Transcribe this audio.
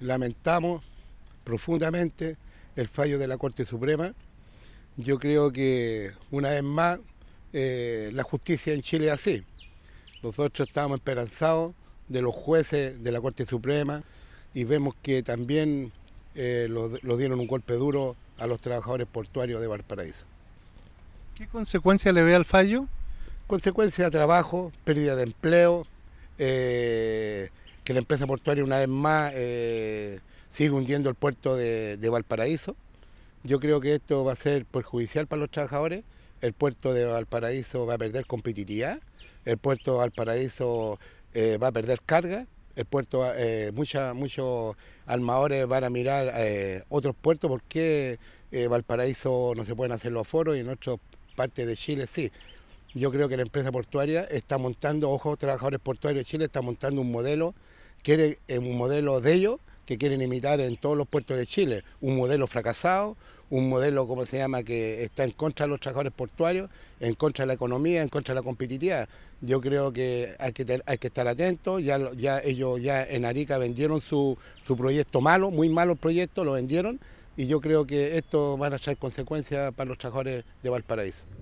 Lamentamos profundamente el fallo de la Corte Suprema. Yo creo que una vez más eh, la justicia en Chile es así. Nosotros estábamos esperanzados de los jueces de la Corte Suprema y vemos que también eh, lo dieron un golpe duro a los trabajadores portuarios de Valparaíso. ¿Qué consecuencia le ve al fallo? Consecuencia de trabajo, pérdida de empleo, eh, que la empresa portuaria una vez más eh, sigue hundiendo el puerto de, Valparaíso. Yo creo que esto va a ser perjudicial para los trabajadores. El puerto de Valparaíso va a perder competitividad, el puerto de Valparaíso eh, va a perder carga, el puerto, eh, muchos armadores van a mirar otros puertos porque Valparaíso no se pueden hacer los foros y en otras partes de Chile sí. Yo creo que la empresa portuaria está montando, ojo, trabajadores portuarios de Chile, está montando un modelo, quiere eh, un modelo de ellos que quieren imitar en todos los puertos de Chile, un modelo fracasado, un modelo, cómo se llama?, que está en contra de los trabajadores portuarios, en contra de la economía, en contra de la competitividad. Yo creo que hay que, que estar atentos, ya, ya ellos ya en Arica vendieron su, su proyecto malo, muy malo el proyecto, lo vendieron, y yo creo que esto va a ser consecuencias para los trabajadores de Valparaíso.